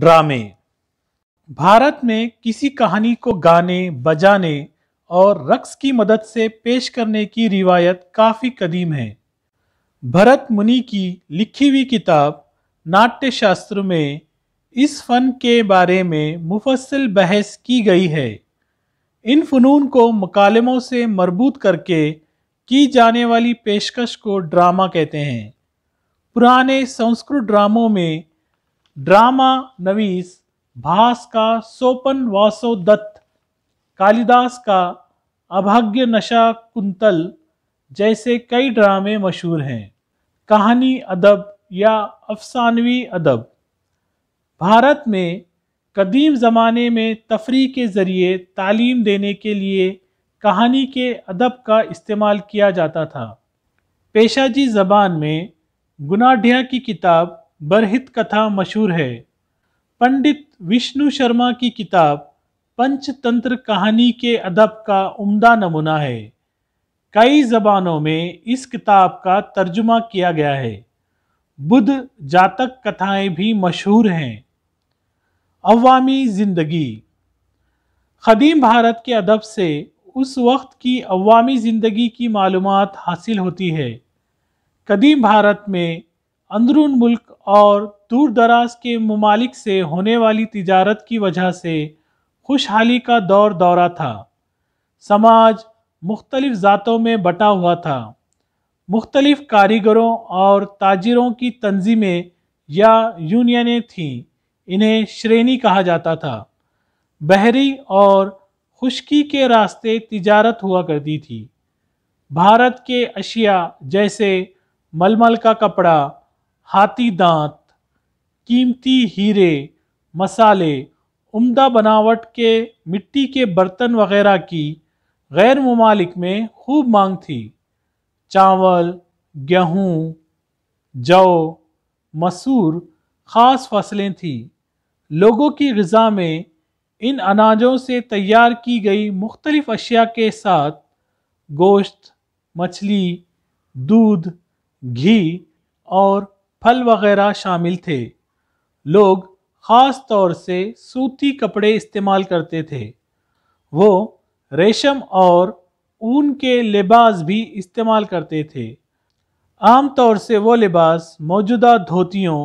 ड्रामे भारत में किसी कहानी को गाने बजाने और रक्स की मदद से पेश करने की रिवायत काफ़ी कदीम है भरत मुनि की लिखी हुई किताब नाट्यशास्त्र में इस फन के बारे में मुफसल बहस की गई है इन फ़नून को मकालमों से मरबूत करके की जाने वाली पेशकश को ड्रामा कहते हैं पुराने संस्कृत ड्रामों में ड्रामा नवीस भास का सोपन वासो दत्त कालिदास का अभाग्य नशा कुंतल जैसे कई ड्रामे मशहूर हैं कहानी अदब या अफसानवी अदब भारत में कदीम ज़माने में तफरी के ज़रिए तालीम देने के लिए कहानी के अदब का इस्तेमाल किया जाता था पेशाजी ज़बान में गुनाढिया की किताब बरहित कथा मशहूर है पंडित विष्णु शर्मा की किताब पंचतंत्र कहानी के अदब का उम्दा नमूना है कई जबानों में इस किताब का तर्जुमा किया गया है बुद्ध जातक कथाएं भी मशहूर हैं अवामी ज़िंदगी ख़दीम भारत के अदब से उस वक्त की अवामी ज़िंदगी की मालूम हासिल होती है कदीम भारत में अंदरून मुल्क और दूर दराज के ममालिक से होने वाली तजारत की वजह से खुशहाली का दौर दौरा था समाज मुख्तलिफ ज़ातों में बटा हुआ था मुख्तलिफ कारीगरों और ताजिरों की तंजीमें या यूनियनें थीं इन्हें श्रेणी कहा जाता था बहरी और खुशकी के रास्ते तजारत हुआ करती थी भारत के अशिया जैसे मलमल का कपड़ा हाथी दांत कीमती हीरे मसाले उम्दा बनावट के मिट्टी के बर्तन वगैरह की गैर ममालिक में खूब मांग थी चावल गेहूँ जौ मसूर ख़ास फसलें थीं लोगों की गज़ा में इन अनाजों से तैयार की गई मुख्तलिफ़ अशिया के साथ गोश्त मछली दूध घी और फल वगैरह शामिल थे लोग ख़ास तौर से सूती कपड़े इस्तेमाल करते थे वो रेशम और ऊन के लिबास भी इस्तेमाल करते थे आम तौर से वो लिबास मौजूदा धोतियों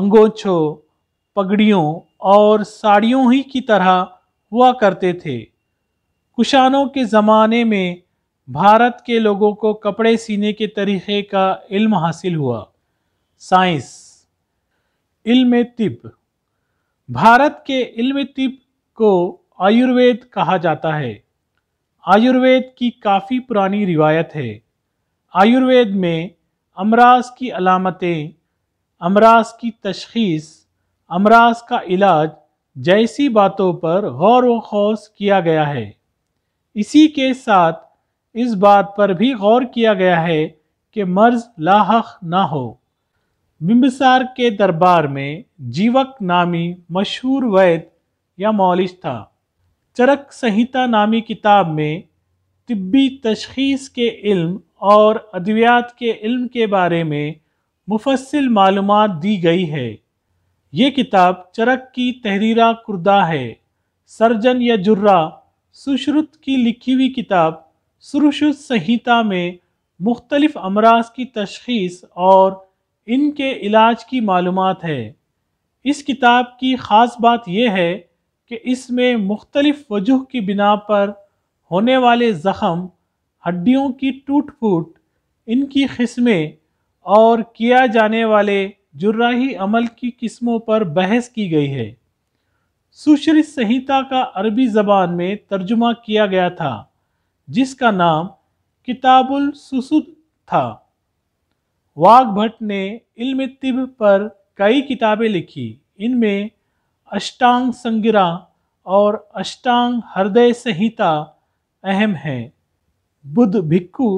अंगोछों पगड़ियों और साड़ियों ही की तरह हुआ करते थे कुशानों के ज़माने में भारत के लोगों को कपड़े सीने के तरीक़े का इल्म हासिल हुआ साइंस इल्म तिब भारत के इल्म तिब को आयुर्वेद कहा जाता है आयुर्वेद की काफ़ी पुरानी रिवायत है आयुर्वेद में अमराज की अलामतें अमराज की तशखीस अमराज का इलाज जैसी बातों पर गौर व खौस किया गया है इसी के साथ इस बात पर भी गौर किया गया है कि मर्ज लाहक ना हो बिंबिसार के दरबार में जीवक नामी मशहूर वैद या मौलिश था चरक संहिता नामी किताब में तिब्बी तशखीस के इल्म और अद्वियात के इल्म के बारे में मुफसिल मालूम दी गई है ये किताब चरक की तहरीरा कुर्दा है सर्जन या जुर्रा सुश्रुत की लिखी हुई किताब सुरुशुत संहिता में मुख्तलफ अमराज की तशखीस और इनके इलाज की मालूम है इस किताब की ख़ास बात यह है कि इसमें मुख्तलफ़ वजूह की बिना पर होने वाले ज़ख़म हड्डियों की टूट फूट इनकी किस्में और किया जाने वाले जुर्राही अमल की किस्मों पर बहस की गई है सुश्री संहिता का अरबी ज़बान में तर्जुमा किया गया था जिसका नाम किताबुल सुसुद था वाघभट ने इल्म तिब पर कई किताबें लिखी इनमें अष्टांग संगिरा और अष्टांग हृदय संहिता अहम है बुद्ध भिक्खु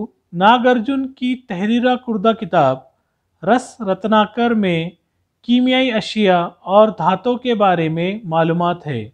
नागार्जुन की तहरीरा कुर्दा किताब रस रत्नाकर में कीमियाई अशिया और धातों के बारे में मालूम है